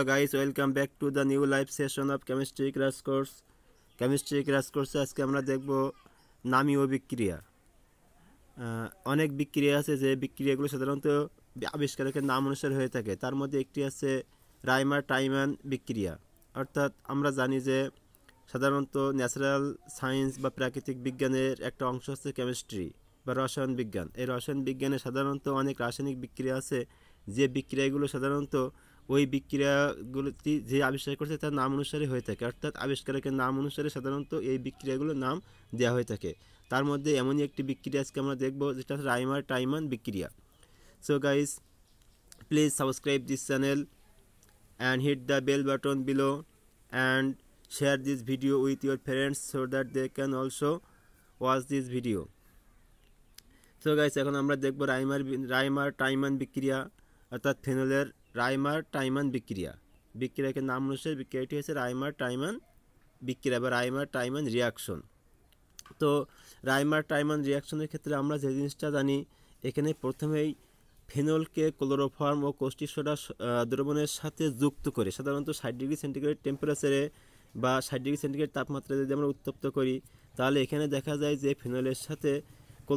hello guys welcome back to the new live session of chemistry class course chemistry class কোর্সে আজকে আমরা দেখব ও বিক্রিয়া অনেক বিক্রিয়া আছে যে বিক্রিয়াগুলো সাধারণত আবিষ্কারকের নাম অনুসারে হয়ে থাকে তার মধ্যে একটি আছে রাইমার টাইমান বিক্রিয়া অর্থাৎ আমরা জানি যে সাধারণত ন্যাচারাল সায়েন্স বা প্রাকৃতিক বিজ্ঞানের একটা অংশ হচ্ছে কেমিস্ট্রি বা রসায়ন বিজ্ঞান এই রসায়ন বিজ্ঞানে সাধারণত অনেক রাসায়নিক বিক্রিয়া আছে যে বিক্রিয়াগুলো সাধারণত ওই বিক্রিয়াগুলোতে যে আবিষ্কার করছে তার নাম অনুসারে হয়ে থাকে অর্থাৎ আবিষ্কারকের নাম অনুসারে সাধারণত এই বিক্রিয়াগুলোর নাম দেওয়া হয়ে থাকে তার মধ্যে এমনই একটি বিক্রিয়া আজকে আমরা দেখব যেটা রাইমার টাইমান বিক্রিয়া so guys please subscribe this channel and hit the bell button below and share this video with your friends so that they can also watch this video so guys এখন আমরা দেখব রাইমার রাইমার Tiemann বিক্রিয়া অর্থাৎ ফেনলের রাইমার Tiemann বিক্রিয়া বিক্রিয়াকে নাম অনুসারে বিক্রিয়াটি হচ্ছে রাইমার Tiemann বিক্রিয়া বা রাইমার টাইমান রিয়াকশন তো রাইমার টাইমান রিয়াকশনের ক্ষেত্রে আমরা যে জিনিসটা জানি এখানে প্রথমেই ফেনলকে ক্লোরোফর্ম ও কোষ্টি সোডা দ্রবণের সাথে যুক্ত করে সাধারণত ষাট ডিগ্রি সেন্টিগ্রেড টেম্পারেচারে বা ষাট ডিগ্রি সেন্টিগ্রেড তাপমাত্রা যদি আমরা উত্তপ্ত করি তাহলে এখানে দেখা যায় যে ফেনলের সাথে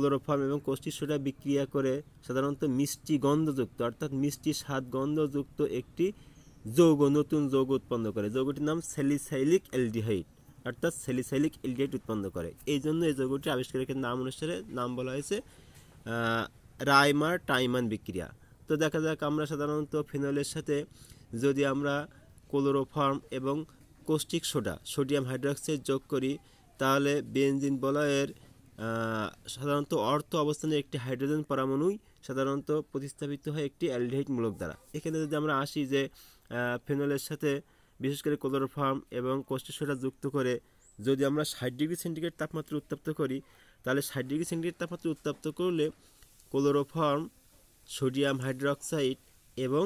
ক্লোরোফর্ম এবং সোডা বিক্রিয়া করে সাধারণত মিষ্টি গন্ধযুক্ত অর্থাৎ মিষ্টি স্বাদ গন্ধযুক্ত একটি যৌগ নতুন যৌগ উৎপন্ন করে যৌগটির নাম সেলিসাইলিক অ্যালডিহাইড অর্থাৎ সেলিসাইলিক এলডিহাইট উৎপন্ন করে এই জন্য এই যৌগটি আবিষ্কারকের নাম অনুসারে নাম বলা হয়েছে রাইমার টাইমান বিক্রিয়া তো দেখা যাক আমরা সাধারণত ফিনলের সাথে যদি আমরা ক্লোরোফর্ম এবং কোস্টিক সোডা সোডিয়াম হাইড্রক্সাইড যোগ করি তাহলে বেঞ্জিন বলয়ের সাধারণত অর্থ অবস্থানে একটি হাইড্রোজেন পরমাণুই সাধারণত প্রতিস্থাপিত হয় একটি অ্যালডিহাইড মূলক দ্বারা এখানে যদি আমরা আসি যে ফেনলের সাথে বিশেষ করে ক্লোরোফার্ম এবং কোষ্টেসোডা যুক্ত করে যদি আমরা ষাট ডিগ্রি সেন্টিগ্রেড তাপমাত্রা উত্তপ্ত করি তাহলে ষাট ডিগ্রি সেন্টিগ্রেড তাপমাত্রা উত্তপ্ত করলে কোলোরোফার্ম সোডিয়াম হাইড্রোক্সাইড এবং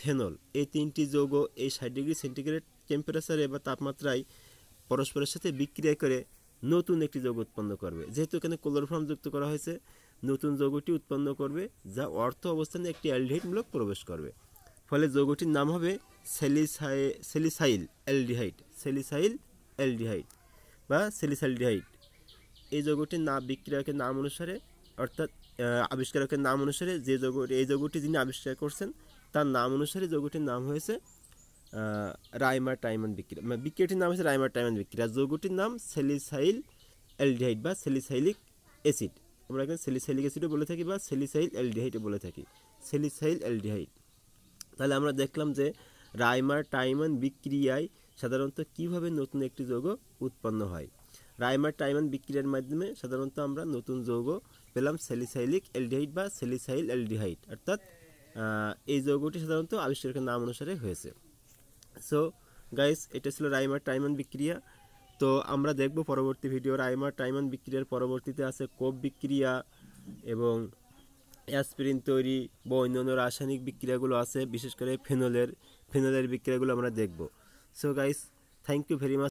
ফেনল এই তিনটি যৌগ এই ষাট ডিগ্রি সেন্টিগ্রেড টেম্পারেচারে বা তাপমাত্রায় পরস্পরের সাথে বিক্রিয়া করে নতুন একটি যৌগ উৎপন্ন করবে যেহেতু এখানে ক্লোরোফর্ম যুক্ত করা হয়েছে নতুন যৌগটি উৎপন্ন করবে যা অর্থ অবস্থানে একটি অ্যালডিহাইডমূলক প্রবেশ করবে ফলে যৌগটির নাম হবে সেলিসাই সেলিসাইল অ্যালডিহাইড সেলিসাইল অ্যালডিহাইড বা সেলিসাইলডিহাইড এই যৌগটির নাম বিক্রিয়কের নাম অনুসারে অর্থাৎ আবিষ্কারকের নাম অনুসারে যে যোগ এই যৌগটি যিনি আবিষ্কার করছেন তার নাম অনুসারে যৌগটির নাম হয়েছে রাইমার টাইমন বিক্রিয়া মানে বিক্রিয়াটির নাম হচ্ছে রাইমার টাইমন বিক্রিয়া যৌগটির নাম সেলিসাইল অ্যালডিহাইড বা সেলিসাইলিক অ্যাসিড আমরা এখানে সেলিসাইলিক অ্যাসিডও বলে থাকি বা সেলিসাইল অ্যালডিহাইডও বলে থাকি সেলিসাইল অ্যালডিহাইড তাহলে আমরা দেখলাম যে রাইমার টাইমন বিক্রিয়ায় সাধারণত কিভাবে নতুন একটি যৌগ উৎপন্ন হয় রাইমার টাইমন বিক্রিয়ার মাধ্যমে সাধারণত আমরা নতুন যৌগ পেলাম সেলিসাইলিক অ্যালডিহাইড বা সেলিসাইল অ্যালডিহাইড অর্থাৎ এই যৌগটি সাধারণত আবিষ্কারের নাম অনুসারে হয়েছে সো গাইস এটা ছিল রাইমার টাইমন বিক্রিয়া তো আমরা দেখব পরবর্তী ভিডিও রাইমার টাইমন বিক্রিয়ার পরবর্তীতে আছে কোপ বিক্রিয়া এবং অ্যাসপিরিন তৈরি বা অন্যান্য রাসায়নিক বিক্রিয়াগুলো আছে বিশেষ করে ফেনলের ফেনলের বিক্রিয়াগুলো আমরা দেখব so guys thank you very much